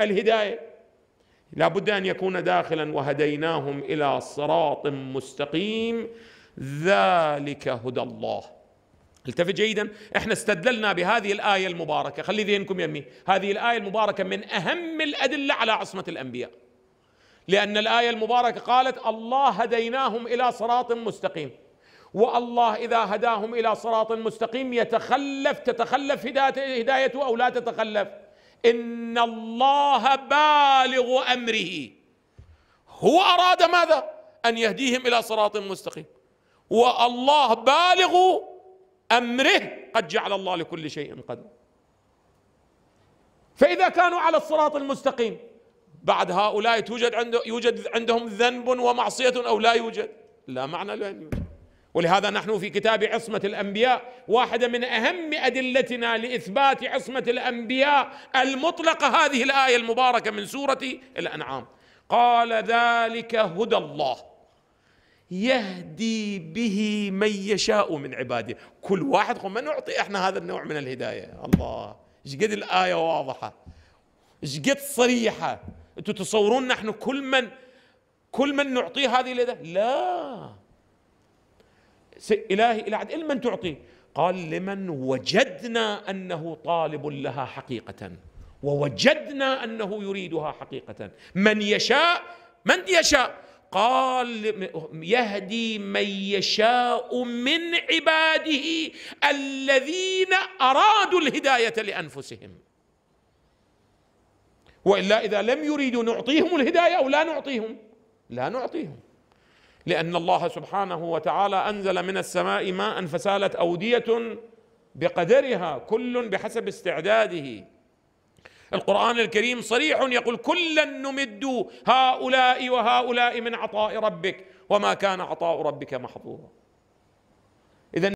الهدايه لا بد ان يكون داخلا وهديناهم الى صراط مستقيم ذلك هدى الله التفت جيدا احنا استدللنا بهذه الايه المباركه خلي ذهنكم يمي هذه الايه المباركه من اهم الادله على عصمه الانبياء لان الايه المباركه قالت الله هديناهم الى صراط مستقيم والله اذا هداهم الى صراط مستقيم يتخلف تتخلف هدايته او لا تتخلف ان الله بالغ امره هو اراد ماذا ان يهديهم الى صراط مستقيم والله بالغ امره قد جعل الله لكل شيء قدر فاذا كانوا على الصراط المستقيم بعد هؤلاء توجد عنده يوجد عندهم ذنب ومعصيه او لا يوجد لا معنى لان يوجد ولهذا نحن في كتاب عصمة الأنبياء واحدة من أهم أدلتنا لإثبات عصمة الأنبياء المطلقة هذه الآية المباركة من سورة الأنعام قال ذلك هدى الله يهدي به من يشاء من عباده كل واحد ما نعطي احنا هذا النوع من الهداية الله شقد الآية واضحة شقد صريحة انتم تصورون نحن كل من كل من نعطيه هذه الهداية لا إلهي إلى عد لمن تعطي قال لمن وجدنا أنه طالب لها حقيقة ووجدنا أنه يريدها حقيقة من يشاء من يشاء قال يهدي من يشاء من عباده الذين ارادوا الهدايه لانفسهم والا اذا لم يريدوا نعطيهم الهدايه او لا نعطيهم لا نعطيهم لأن الله سبحانه وتعالى أنزل من السماء ماء فسالت أودية بقدرها كل بحسب استعداده القرآن الكريم صريح يقول كلا نمد هؤلاء وهؤلاء من عطاء ربك وما كان عطاء ربك محظورا إذا